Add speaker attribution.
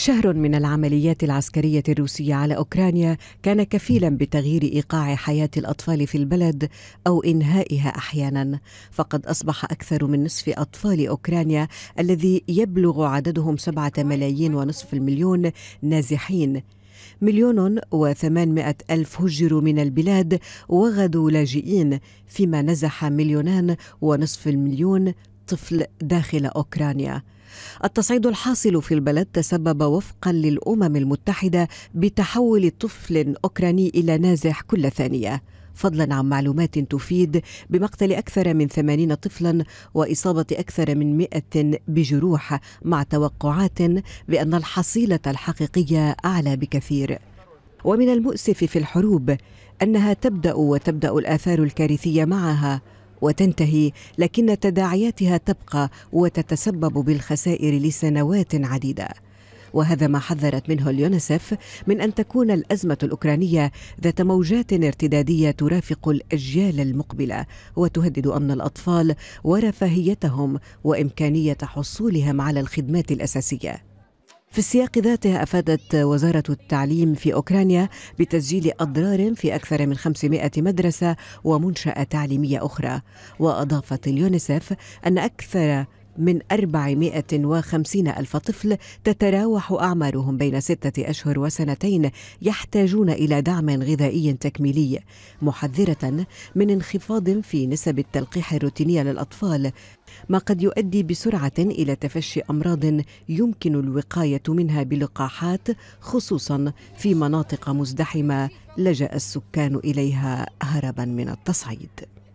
Speaker 1: شهر من العمليات العسكرية الروسية على أوكرانيا كان كفيلا بتغيير إيقاع حياة الأطفال في البلد أو إنهائها أحيانا فقد أصبح أكثر من نصف أطفال أوكرانيا الذي يبلغ عددهم سبعة ملايين ونصف المليون نازحين مليون وثمانمائة ألف هجروا من البلاد وغدوا لاجئين فيما نزح مليونان ونصف المليون طفل داخل أوكرانيا التصعيد الحاصل في البلد تسبب وفقا للامم المتحده بتحول طفل اوكراني الى نازح كل ثانيه فضلا عن معلومات تفيد بمقتل أكثر من 80 طفلا وإصابة أكثر من 100 بجروح مع توقعات بأن الحصيلة الحقيقية أعلى بكثير ومن المؤسف في الحروب أنها تبدأ وتبدأ الآثار الكارثية معها وتنتهي لكن تداعياتها تبقى وتتسبب بالخسائر لسنوات عديده وهذا ما حذرت منه اليونسف من ان تكون الازمه الاوكرانيه ذات موجات ارتداديه ترافق الاجيال المقبله وتهدد امن الاطفال ورفاهيتهم وامكانيه حصولهم على الخدمات الاساسيه في السياق ذاته أفادت وزارة التعليم في أوكرانيا بتسجيل أضرار في أكثر من 500 مدرسة ومنشأة تعليمية أخرى وأضافت اليونيسف أن أكثر من 450 ألف طفل تتراوح أعمارهم بين ستة أشهر وسنتين يحتاجون إلى دعم غذائي تكميلي محذرة من انخفاض في نسب التلقيح الروتيني للأطفال ما قد يؤدي بسرعة إلى تفشي أمراض يمكن الوقاية منها بلقاحات خصوصا في مناطق مزدحمة لجأ السكان إليها هربا من التصعيد